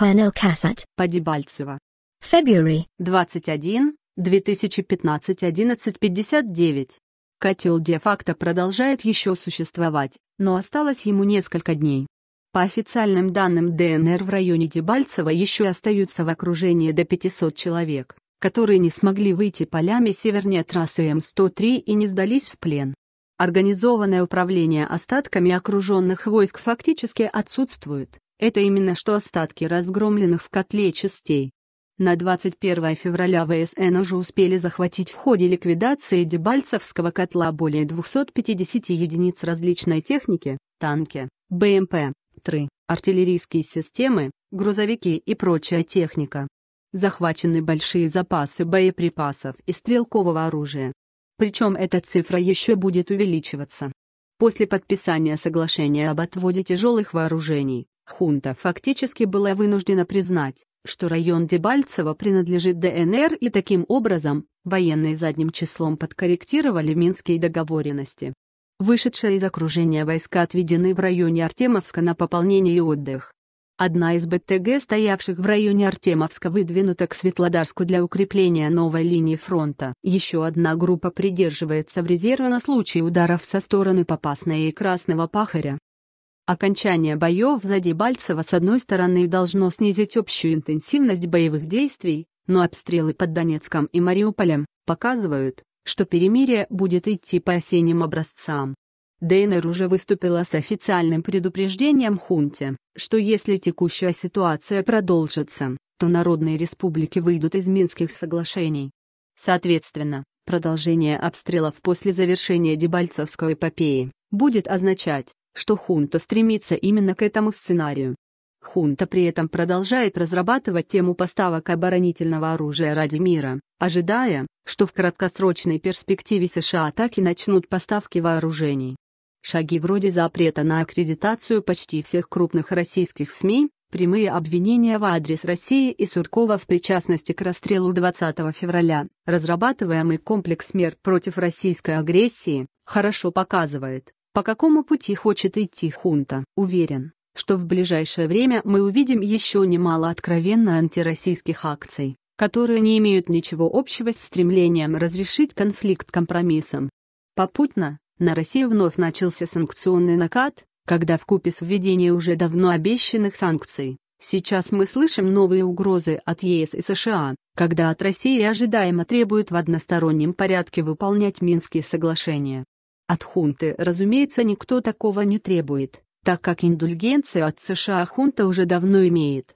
Colonel Cassatt. Подебальцево. February. 21, 2015 11.59. Котел де-факто продолжает еще существовать, но осталось ему несколько дней. По официальным данным ДНР в районе Дебальцева еще остаются в окружении до 500 человек, которые не смогли выйти полями севернее трассы М-103 и не сдались в плен. Организованное управление остатками окруженных войск фактически отсутствует, это именно что остатки разгромленных в котле частей. На 21 февраля ВСН уже успели захватить в ходе ликвидации Дебальцевского котла более 250 единиц различной техники, танки, БМП, ТРы, артиллерийские системы, грузовики и прочая техника. Захвачены большие запасы боеприпасов и стрелкового оружия. Причем эта цифра еще будет увеличиваться. После подписания соглашения об отводе тяжелых вооружений, Хунта фактически была вынуждена признать, что район Дебальцево принадлежит ДНР и таким образом военные задним числом подкорректировали минские договоренности. Вышедшие из окружения войска отведены в районе Артемовска на пополнение и отдых. Одна из БТГ, стоявших в районе Артемовска, выдвинута к Светлодарску для укрепления новой линии фронта. Еще одна группа придерживается в резерве на случай ударов со стороны Попасной и Красного Пахаря. Окончание боев за Дебальцево с одной стороны должно снизить общую интенсивность боевых действий, но обстрелы под Донецком и Мариуполем показывают, что перемирие будет идти по осенним образцам. Дейнер уже выступила с официальным предупреждением хунте, что если текущая ситуация продолжится, то народные республики выйдут из Минских соглашений. Соответственно, продолжение обстрелов после завершения Дебальцевской эпопеи будет означать, что хунта стремится именно к этому сценарию. Хунта при этом продолжает разрабатывать тему поставок оборонительного оружия ради мира, ожидая, что в краткосрочной перспективе США так и начнут поставки вооружений. Шаги вроде запрета на аккредитацию почти всех крупных российских СМИ, прямые обвинения в адрес России и Суркова в причастности к расстрелу 20 февраля, разрабатываемый комплекс мер против российской агрессии, хорошо показывает, по какому пути хочет идти хунта. Уверен, что в ближайшее время мы увидим еще немало откровенно антироссийских акций, которые не имеют ничего общего с стремлением разрешить конфликт компромиссом. Попутно, на Россию вновь начался санкционный накат, когда в купе с введением уже давно обещанных санкций, сейчас мы слышим новые угрозы от ЕС и США, когда от России ожидаемо требуют в одностороннем порядке выполнять Минские соглашения. От хунты, разумеется, никто такого не требует, так как индульгенцию от США хунта уже давно имеет.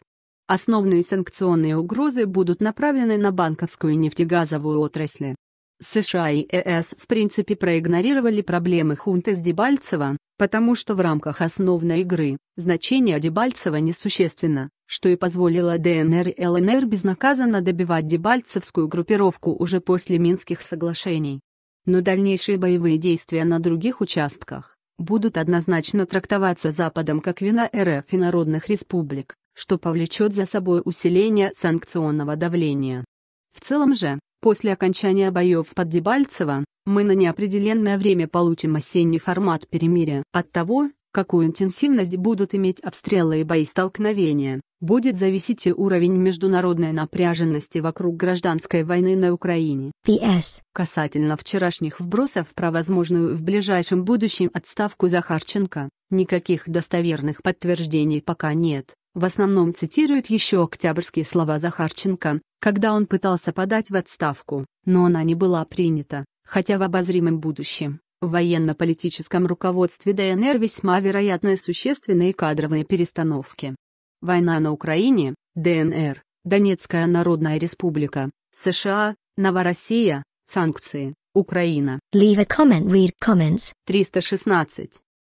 Основные санкционные угрозы будут направлены на банковскую и нефтегазовую отрасли. США и ЕС э в принципе проигнорировали проблемы хунты с Дебальцево, потому что в рамках основной игры значение Дебальцева несущественно, что и позволило ДНР и ЛНР безнаказанно добивать дебальцевскую группировку уже после Минских соглашений но дальнейшие боевые действия на других участках будут однозначно трактоваться Западом как вина РФ и народных республик, что повлечет за собой усиление санкционного давления. В целом же, после окончания боев под Дебальцево, мы на неопределенное время получим осенний формат перемирия. От того, Какую интенсивность будут иметь обстрелы и бои столкновения, будет зависеть и уровень международной напряженности вокруг гражданской войны на Украине. PS. Касательно вчерашних вбросов про возможную в ближайшем будущем отставку Захарченко, никаких достоверных подтверждений пока нет. В основном цитируют еще октябрьские слова Захарченко, когда он пытался подать в отставку, но она не была принята, хотя в обозримом будущем. В военно-политическом руководстве ДНР весьма вероятны существенные кадровые перестановки. Война на Украине, ДНР, Донецкая Народная Республика, США, Новороссия, санкции, Украина. Leave a comment, read comments. 316.